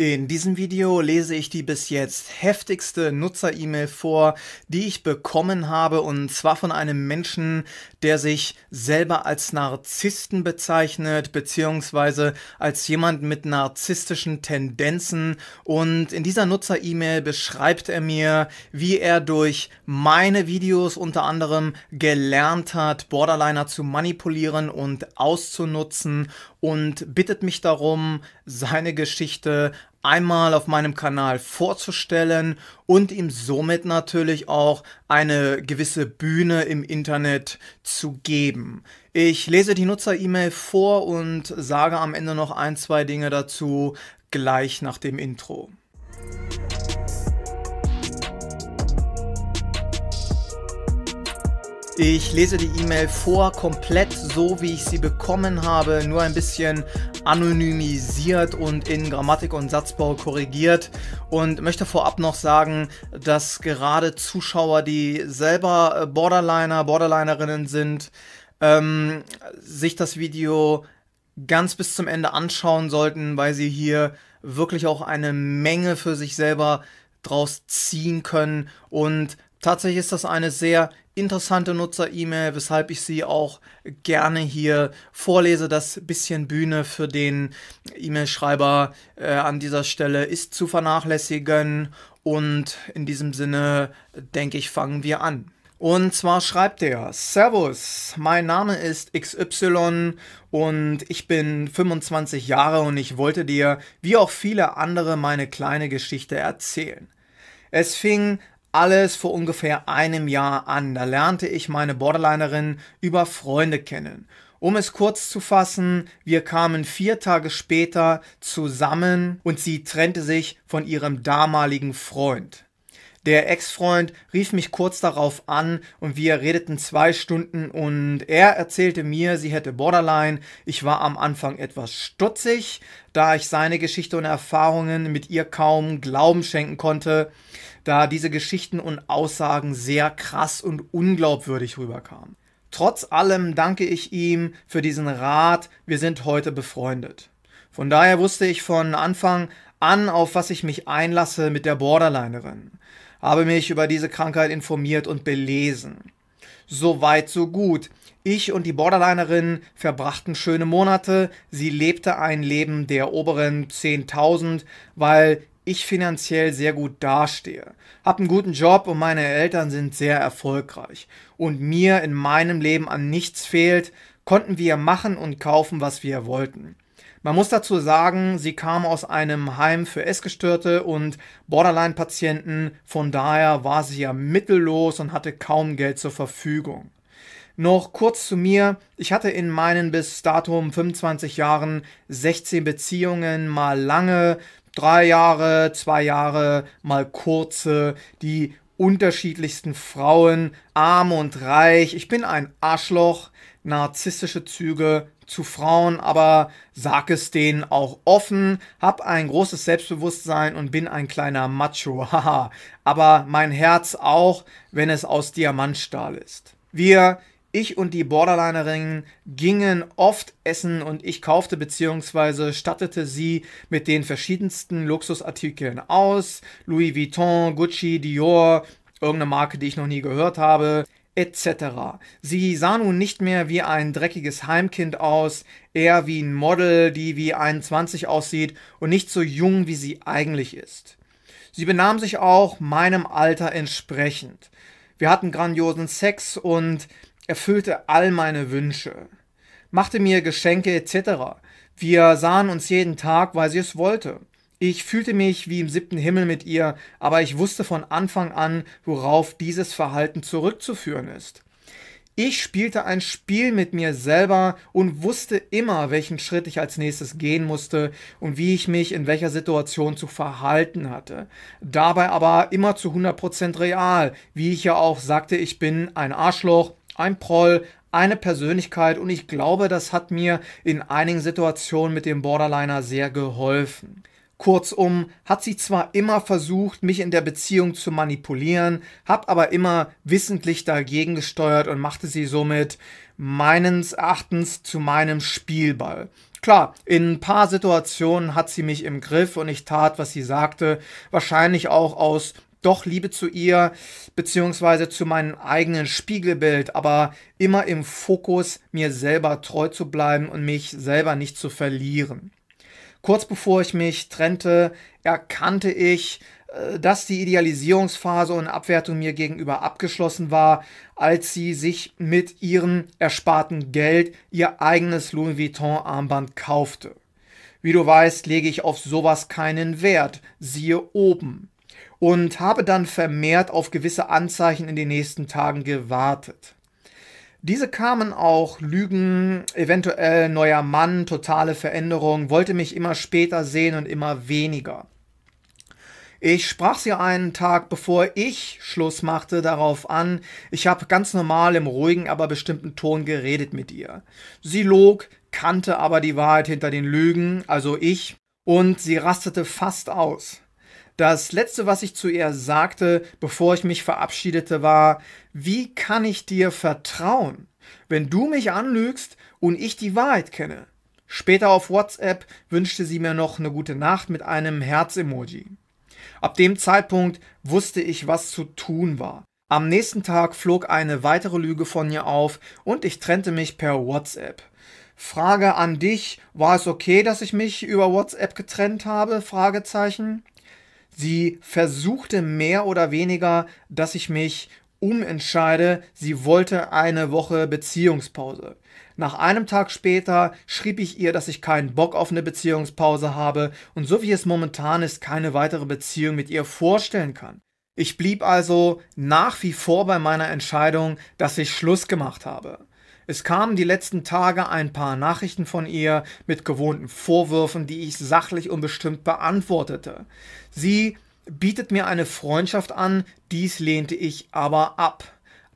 In diesem Video lese ich die bis jetzt heftigste Nutzer-E-Mail vor, die ich bekommen habe, und zwar von einem Menschen, der sich selber als Narzissten bezeichnet, beziehungsweise als jemand mit narzisstischen Tendenzen. Und in dieser Nutzer-E-Mail beschreibt er mir, wie er durch meine Videos unter anderem gelernt hat, Borderliner zu manipulieren und auszunutzen und bittet mich darum, seine Geschichte einmal auf meinem Kanal vorzustellen und ihm somit natürlich auch eine gewisse Bühne im Internet zu geben. Ich lese die Nutzer-E-Mail vor und sage am Ende noch ein, zwei Dinge dazu gleich nach dem Intro. Ich lese die E-Mail vor, komplett so, wie ich sie bekommen habe, nur ein bisschen anonymisiert und in Grammatik und Satzbau korrigiert und möchte vorab noch sagen, dass gerade Zuschauer, die selber äh, Borderliner, Borderlinerinnen sind, ähm, sich das Video ganz bis zum Ende anschauen sollten, weil sie hier wirklich auch eine Menge für sich selber draus ziehen können und Tatsächlich ist das eine sehr interessante Nutzer-E-Mail, weshalb ich sie auch gerne hier vorlese. Das bisschen Bühne für den E-Mail-Schreiber äh, an dieser Stelle ist zu vernachlässigen. Und in diesem Sinne, denke ich, fangen wir an. Und zwar schreibt er, Servus, mein Name ist XY und ich bin 25 Jahre und ich wollte dir, wie auch viele andere, meine kleine Geschichte erzählen. Es fing alles vor ungefähr einem Jahr an. Da lernte ich meine Borderlinerin über Freunde kennen. Um es kurz zu fassen, wir kamen vier Tage später zusammen und sie trennte sich von ihrem damaligen Freund. Der Ex-Freund rief mich kurz darauf an und wir redeten zwei Stunden und er erzählte mir, sie hätte Borderline. Ich war am Anfang etwas stutzig, da ich seine Geschichte und Erfahrungen mit ihr kaum Glauben schenken konnte da diese Geschichten und Aussagen sehr krass und unglaubwürdig rüberkamen. Trotz allem danke ich ihm für diesen Rat, wir sind heute befreundet. Von daher wusste ich von Anfang an, auf was ich mich einlasse mit der Borderlinerin, habe mich über diese Krankheit informiert und belesen. So weit, so gut. Ich und die Borderlinerin verbrachten schöne Monate. Sie lebte ein Leben der oberen 10.000, weil ich finanziell sehr gut dastehe, habe einen guten Job und meine Eltern sind sehr erfolgreich und mir in meinem Leben an nichts fehlt, konnten wir machen und kaufen, was wir wollten. Man muss dazu sagen, sie kam aus einem Heim für Essgestörte und Borderline-Patienten, von daher war sie ja mittellos und hatte kaum Geld zur Verfügung. Noch kurz zu mir. Ich hatte in meinen bis datum 25 Jahren 16 Beziehungen, mal lange, drei Jahre, zwei Jahre, mal kurze, die unterschiedlichsten Frauen, arm und reich. Ich bin ein Arschloch, narzisstische Züge zu Frauen, aber sag es denen auch offen, hab ein großes Selbstbewusstsein und bin ein kleiner Macho, haha. aber mein Herz auch, wenn es aus Diamantstahl ist. Wir ich und die Borderlinerin gingen oft essen und ich kaufte bzw. stattete sie mit den verschiedensten Luxusartikeln aus, Louis Vuitton, Gucci, Dior, irgendeine Marke, die ich noch nie gehört habe, etc. Sie sah nun nicht mehr wie ein dreckiges Heimkind aus, eher wie ein Model, die wie 21 aussieht und nicht so jung, wie sie eigentlich ist. Sie benahm sich auch meinem Alter entsprechend. Wir hatten grandiosen Sex und erfüllte all meine Wünsche, machte mir Geschenke etc. Wir sahen uns jeden Tag, weil sie es wollte. Ich fühlte mich wie im siebten Himmel mit ihr, aber ich wusste von Anfang an, worauf dieses Verhalten zurückzuführen ist. Ich spielte ein Spiel mit mir selber und wusste immer, welchen Schritt ich als nächstes gehen musste und wie ich mich in welcher Situation zu verhalten hatte. Dabei aber immer zu 100% real, wie ich ja auch sagte, ich bin ein Arschloch, ein Proll, eine Persönlichkeit und ich glaube, das hat mir in einigen Situationen mit dem Borderliner sehr geholfen. Kurzum, hat sie zwar immer versucht, mich in der Beziehung zu manipulieren, hab aber immer wissentlich dagegen gesteuert und machte sie somit meines Erachtens zu meinem Spielball. Klar, in ein paar Situationen hat sie mich im Griff und ich tat, was sie sagte, wahrscheinlich auch aus doch Liebe zu ihr, beziehungsweise zu meinem eigenen Spiegelbild, aber immer im Fokus, mir selber treu zu bleiben und mich selber nicht zu verlieren. Kurz bevor ich mich trennte, erkannte ich, äh, dass die Idealisierungsphase und Abwertung mir gegenüber abgeschlossen war, als sie sich mit ihrem ersparten Geld ihr eigenes Louis Vuitton-Armband kaufte. Wie du weißt, lege ich auf sowas keinen Wert. Siehe oben und habe dann vermehrt auf gewisse Anzeichen in den nächsten Tagen gewartet. Diese kamen auch Lügen, eventuell neuer Mann, totale Veränderung, wollte mich immer später sehen und immer weniger. Ich sprach sie einen Tag, bevor ich Schluss machte, darauf an. Ich habe ganz normal im ruhigen, aber bestimmten Ton geredet mit ihr. Sie log, kannte aber die Wahrheit hinter den Lügen, also ich, und sie rastete fast aus. Das letzte, was ich zu ihr sagte, bevor ich mich verabschiedete, war, wie kann ich dir vertrauen, wenn du mich anlügst und ich die Wahrheit kenne? Später auf WhatsApp wünschte sie mir noch eine gute Nacht mit einem Herz-Emoji. Ab dem Zeitpunkt wusste ich, was zu tun war. Am nächsten Tag flog eine weitere Lüge von ihr auf und ich trennte mich per WhatsApp. Frage an dich, war es okay, dass ich mich über WhatsApp getrennt habe? Fragezeichen. Sie versuchte mehr oder weniger, dass ich mich umentscheide. Sie wollte eine Woche Beziehungspause. Nach einem Tag später schrieb ich ihr, dass ich keinen Bock auf eine Beziehungspause habe und so wie es momentan ist, keine weitere Beziehung mit ihr vorstellen kann. Ich blieb also nach wie vor bei meiner Entscheidung, dass ich Schluss gemacht habe. Es kamen die letzten Tage ein paar Nachrichten von ihr mit gewohnten Vorwürfen, die ich sachlich und bestimmt beantwortete. Sie bietet mir eine Freundschaft an, dies lehnte ich aber ab.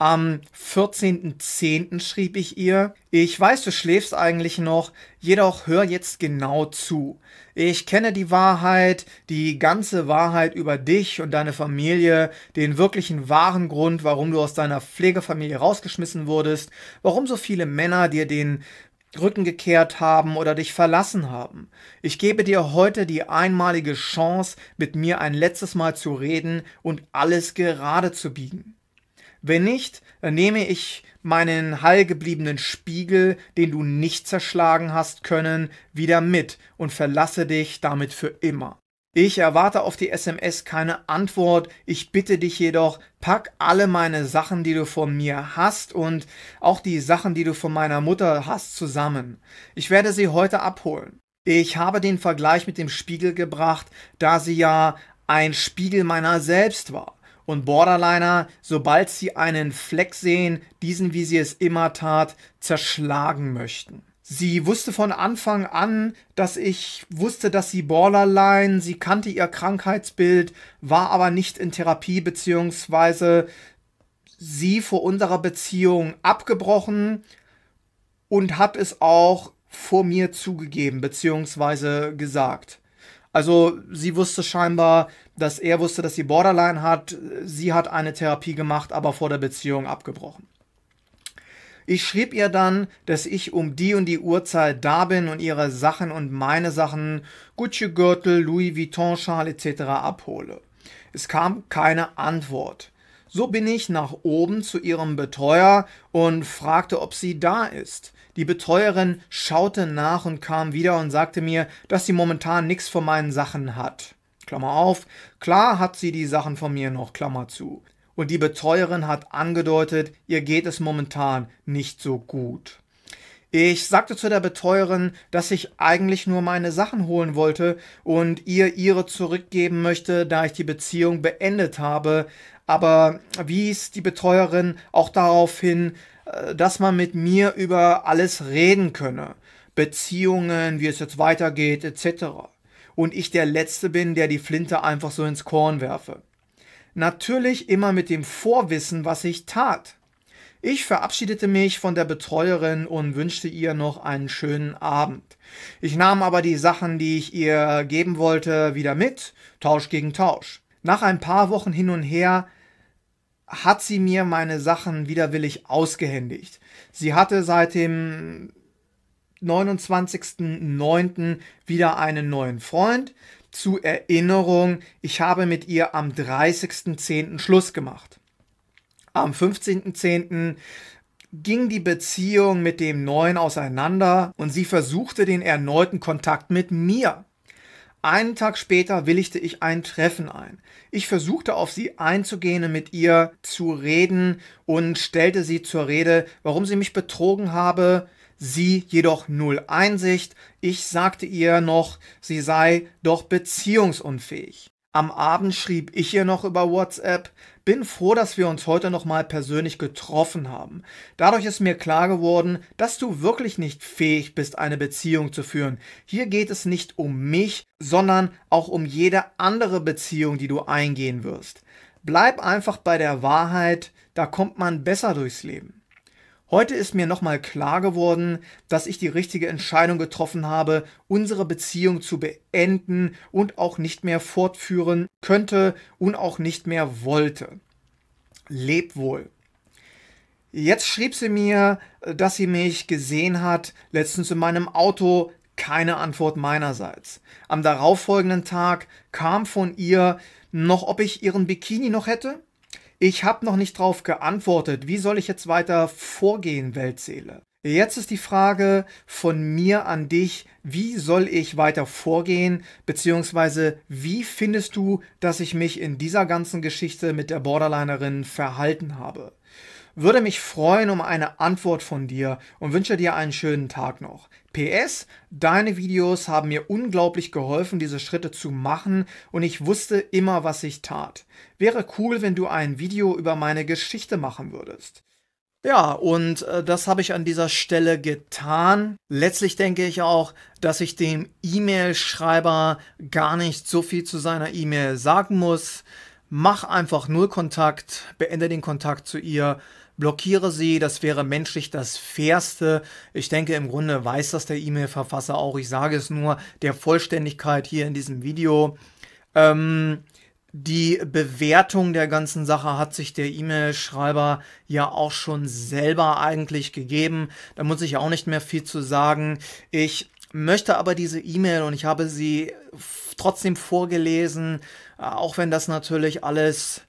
Am 14.10. schrieb ich ihr, ich weiß, du schläfst eigentlich noch, jedoch hör jetzt genau zu. Ich kenne die Wahrheit, die ganze Wahrheit über dich und deine Familie, den wirklichen wahren Grund, warum du aus deiner Pflegefamilie rausgeschmissen wurdest, warum so viele Männer dir den Rücken gekehrt haben oder dich verlassen haben. Ich gebe dir heute die einmalige Chance, mit mir ein letztes Mal zu reden und alles gerade zu biegen. Wenn nicht, dann nehme ich meinen heilgebliebenen Spiegel, den du nicht zerschlagen hast können, wieder mit und verlasse dich damit für immer. Ich erwarte auf die SMS keine Antwort, ich bitte dich jedoch, pack alle meine Sachen, die du von mir hast und auch die Sachen, die du von meiner Mutter hast, zusammen. Ich werde sie heute abholen. Ich habe den Vergleich mit dem Spiegel gebracht, da sie ja ein Spiegel meiner selbst war. Und Borderliner, sobald sie einen Fleck sehen, diesen, wie sie es immer tat, zerschlagen möchten. Sie wusste von Anfang an, dass ich wusste, dass sie Borderline, sie kannte ihr Krankheitsbild, war aber nicht in Therapie, beziehungsweise sie vor unserer Beziehung abgebrochen und hat es auch vor mir zugegeben, beziehungsweise gesagt. Also sie wusste scheinbar, dass er wusste, dass sie Borderline hat. Sie hat eine Therapie gemacht, aber vor der Beziehung abgebrochen. Ich schrieb ihr dann, dass ich um die und die Uhrzeit da bin und ihre Sachen und meine Sachen, Gucci-Gürtel, Louis Vuitton-Schal etc. abhole. Es kam keine Antwort. So bin ich nach oben zu ihrem Betreuer und fragte, ob sie da ist. Die Betreuerin schaute nach und kam wieder und sagte mir, dass sie momentan nichts von meinen Sachen hat. Klammer auf, klar hat sie die Sachen von mir noch, Klammer zu. Und die Betreuerin hat angedeutet, ihr geht es momentan nicht so gut. Ich sagte zu der Betreuerin, dass ich eigentlich nur meine Sachen holen wollte und ihr ihre zurückgeben möchte, da ich die Beziehung beendet habe, aber wies die Betreuerin auch darauf hin, äh, dass man mit mir über alles reden könne. Beziehungen, wie es jetzt weitergeht, etc. Und ich der Letzte bin, der die Flinte einfach so ins Korn werfe. Natürlich immer mit dem Vorwissen, was ich tat. Ich verabschiedete mich von der Betreuerin und wünschte ihr noch einen schönen Abend. Ich nahm aber die Sachen, die ich ihr geben wollte, wieder mit, Tausch gegen Tausch. Nach ein paar Wochen hin und her hat sie mir meine Sachen widerwillig ausgehändigt. Sie hatte seit dem 29.09. wieder einen neuen Freund. Zu Erinnerung, ich habe mit ihr am 30.10. Schluss gemacht. Am 15.10. ging die Beziehung mit dem Neuen auseinander und sie versuchte den erneuten Kontakt mit mir. Einen Tag später willigte ich ein Treffen ein. Ich versuchte auf sie einzugehen, und mit ihr zu reden und stellte sie zur Rede, warum sie mich betrogen habe, sie jedoch null Einsicht. Ich sagte ihr noch, sie sei doch beziehungsunfähig. Am Abend schrieb ich ihr noch über WhatsApp, bin froh, dass wir uns heute nochmal persönlich getroffen haben. Dadurch ist mir klar geworden, dass du wirklich nicht fähig bist, eine Beziehung zu führen. Hier geht es nicht um mich, sondern auch um jede andere Beziehung, die du eingehen wirst. Bleib einfach bei der Wahrheit, da kommt man besser durchs Leben. Heute ist mir nochmal klar geworden, dass ich die richtige Entscheidung getroffen habe, unsere Beziehung zu beenden und auch nicht mehr fortführen könnte und auch nicht mehr wollte. Leb wohl. Jetzt schrieb sie mir, dass sie mich gesehen hat, letztens in meinem Auto, keine Antwort meinerseits. Am darauffolgenden Tag kam von ihr noch, ob ich ihren Bikini noch hätte ich habe noch nicht drauf geantwortet. Wie soll ich jetzt weiter vorgehen, Weltseele? Jetzt ist die Frage von mir an dich, wie soll ich weiter vorgehen, beziehungsweise wie findest du, dass ich mich in dieser ganzen Geschichte mit der Borderlinerin verhalten habe? Würde mich freuen um eine Antwort von dir und wünsche dir einen schönen Tag noch. PS, deine Videos haben mir unglaublich geholfen, diese Schritte zu machen und ich wusste immer, was ich tat. Wäre cool, wenn du ein Video über meine Geschichte machen würdest. Ja, und äh, das habe ich an dieser Stelle getan. Letztlich denke ich auch, dass ich dem E-Mail-Schreiber gar nicht so viel zu seiner E-Mail sagen muss. Mach einfach null Kontakt, beende den Kontakt zu ihr blockiere sie. Das wäre menschlich das Fairste. Ich denke, im Grunde weiß das der E-Mail-Verfasser auch. Ich sage es nur der Vollständigkeit hier in diesem Video. Ähm, die Bewertung der ganzen Sache hat sich der E-Mail-Schreiber ja auch schon selber eigentlich gegeben. Da muss ich auch nicht mehr viel zu sagen. Ich möchte aber diese E-Mail und ich habe sie trotzdem vorgelesen, äh, auch wenn das natürlich alles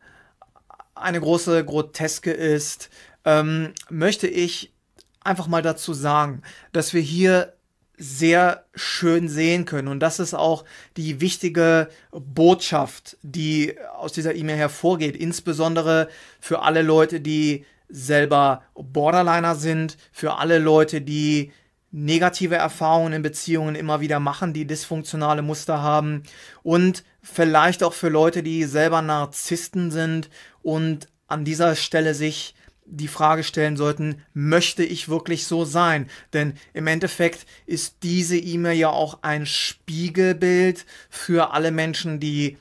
eine große Groteske ist, ähm, möchte ich einfach mal dazu sagen, dass wir hier sehr schön sehen können. Und das ist auch die wichtige Botschaft, die aus dieser E-Mail hervorgeht, insbesondere für alle Leute, die selber Borderliner sind, für alle Leute, die negative Erfahrungen in Beziehungen immer wieder machen, die dysfunktionale Muster haben und vielleicht auch für Leute, die selber Narzissten sind und an dieser Stelle sich die Frage stellen sollten, möchte ich wirklich so sein? Denn im Endeffekt ist diese E-Mail ja auch ein Spiegelbild für alle Menschen, die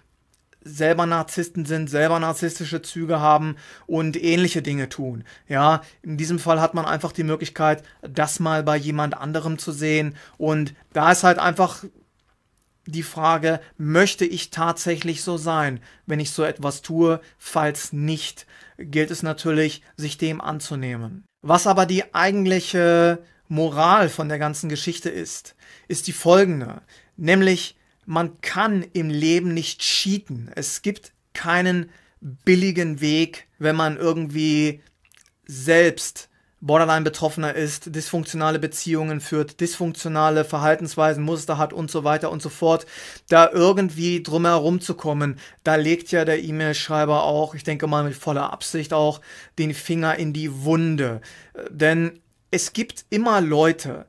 selber Narzissten sind, selber narzisstische Züge haben und ähnliche Dinge tun. Ja, in diesem Fall hat man einfach die Möglichkeit, das mal bei jemand anderem zu sehen und da ist halt einfach die Frage, möchte ich tatsächlich so sein, wenn ich so etwas tue? Falls nicht, gilt es natürlich, sich dem anzunehmen. Was aber die eigentliche Moral von der ganzen Geschichte ist, ist die folgende, nämlich man kann im Leben nicht cheaten. Es gibt keinen billigen Weg, wenn man irgendwie selbst borderline Betroffener ist, dysfunktionale Beziehungen führt, dysfunktionale Verhaltensweisen, Muster hat und so weiter und so fort, da irgendwie drumherum zu kommen, da legt ja der E-Mail-Schreiber auch, ich denke mal mit voller Absicht auch, den Finger in die Wunde. Denn es gibt immer Leute,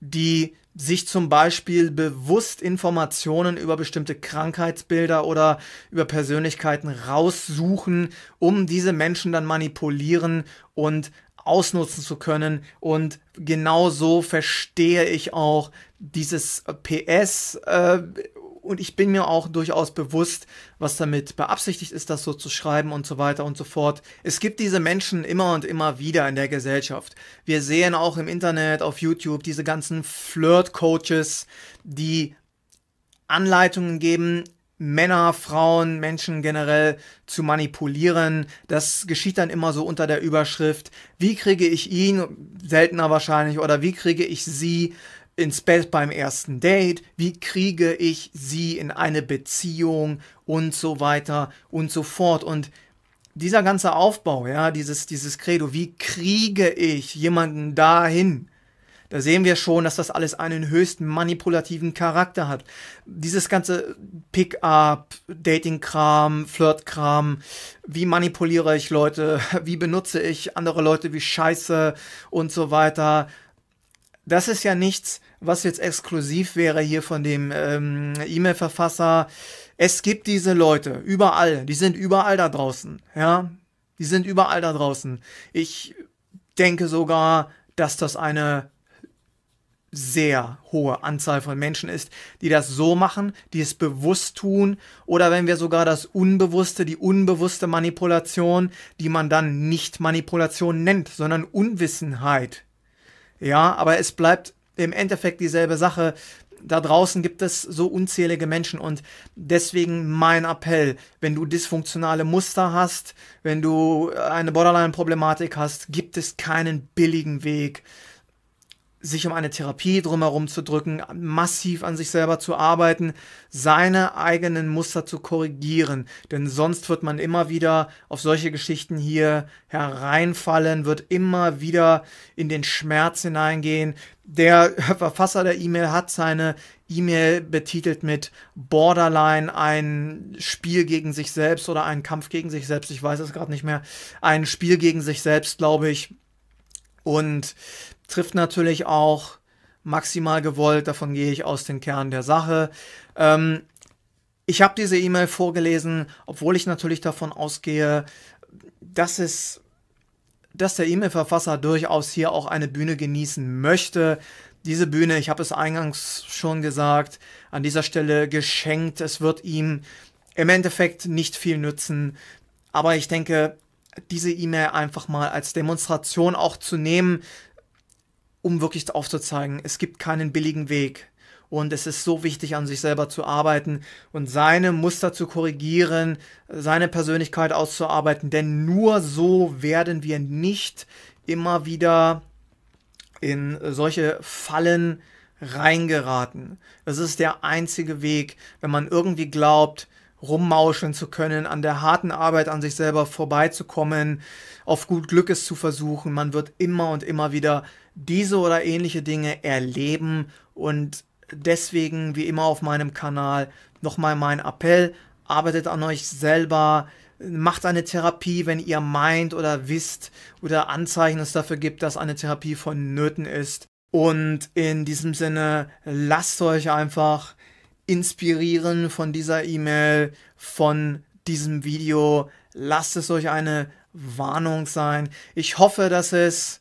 die sich zum Beispiel bewusst Informationen über bestimmte Krankheitsbilder oder über Persönlichkeiten raussuchen, um diese Menschen dann manipulieren und ausnutzen zu können. Und genau so verstehe ich auch dieses PS, äh, und ich bin mir auch durchaus bewusst, was damit beabsichtigt ist, das so zu schreiben und so weiter und so fort. Es gibt diese Menschen immer und immer wieder in der Gesellschaft. Wir sehen auch im Internet, auf YouTube, diese ganzen Flirt-Coaches, die Anleitungen geben, Männer, Frauen, Menschen generell zu manipulieren. Das geschieht dann immer so unter der Überschrift, wie kriege ich ihn, seltener wahrscheinlich, oder wie kriege ich sie ins Bett beim ersten Date, wie kriege ich sie in eine Beziehung und so weiter und so fort. Und dieser ganze Aufbau, ja, dieses, dieses Credo, wie kriege ich jemanden dahin? Da sehen wir schon, dass das alles einen höchst manipulativen Charakter hat. Dieses ganze Pick-up, Dating-Kram, Flirt-Kram, wie manipuliere ich Leute, wie benutze ich andere Leute wie Scheiße und so weiter das ist ja nichts, was jetzt exklusiv wäre hier von dem ähm, E-Mail-Verfasser. Es gibt diese Leute überall. Die sind überall da draußen. Ja, die sind überall da draußen. Ich denke sogar, dass das eine sehr hohe Anzahl von Menschen ist, die das so machen, die es bewusst tun oder wenn wir sogar das Unbewusste, die unbewusste Manipulation, die man dann nicht Manipulation nennt, sondern Unwissenheit ja, aber es bleibt im Endeffekt dieselbe Sache. Da draußen gibt es so unzählige Menschen und deswegen mein Appell, wenn du dysfunktionale Muster hast, wenn du eine Borderline-Problematik hast, gibt es keinen billigen Weg sich um eine Therapie drumherum zu drücken, massiv an sich selber zu arbeiten, seine eigenen Muster zu korrigieren. Denn sonst wird man immer wieder auf solche Geschichten hier hereinfallen, wird immer wieder in den Schmerz hineingehen. Der Verfasser der E-Mail hat seine E-Mail betitelt mit Borderline, ein Spiel gegen sich selbst oder ein Kampf gegen sich selbst. Ich weiß es gerade nicht mehr. Ein Spiel gegen sich selbst, glaube ich. Und trifft natürlich auch maximal gewollt, davon gehe ich aus dem Kern der Sache. Ähm, ich habe diese E-Mail vorgelesen, obwohl ich natürlich davon ausgehe, dass es dass der E-Mail-Verfasser durchaus hier auch eine Bühne genießen möchte. Diese Bühne, ich habe es eingangs schon gesagt, an dieser Stelle geschenkt. Es wird ihm im Endeffekt nicht viel nützen. Aber ich denke, diese E-Mail einfach mal als Demonstration auch zu nehmen, um wirklich aufzuzeigen, es gibt keinen billigen Weg. Und es ist so wichtig, an sich selber zu arbeiten und seine Muster zu korrigieren, seine Persönlichkeit auszuarbeiten, denn nur so werden wir nicht immer wieder in solche Fallen reingeraten. Es ist der einzige Weg, wenn man irgendwie glaubt, rummauscheln zu können, an der harten Arbeit an sich selber vorbeizukommen, auf gut Glück es zu versuchen. Man wird immer und immer wieder diese oder ähnliche Dinge erleben und deswegen, wie immer auf meinem Kanal, nochmal mein Appell, arbeitet an euch selber, macht eine Therapie, wenn ihr meint oder wisst oder Anzeichen es dafür gibt, dass eine Therapie vonnöten ist. Und in diesem Sinne, lasst euch einfach inspirieren von dieser E-Mail, von diesem Video. Lasst es euch eine Warnung sein. Ich hoffe, dass es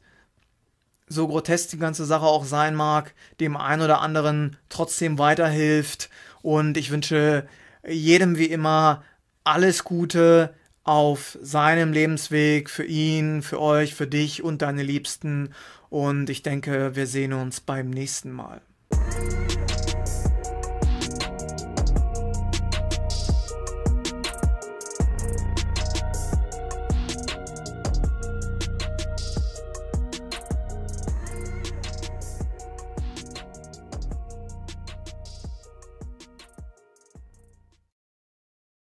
so grotesk die ganze Sache auch sein mag, dem einen oder anderen trotzdem weiterhilft. Und ich wünsche jedem wie immer alles Gute auf seinem Lebensweg für ihn, für euch, für dich und deine Liebsten. Und ich denke, wir sehen uns beim nächsten Mal.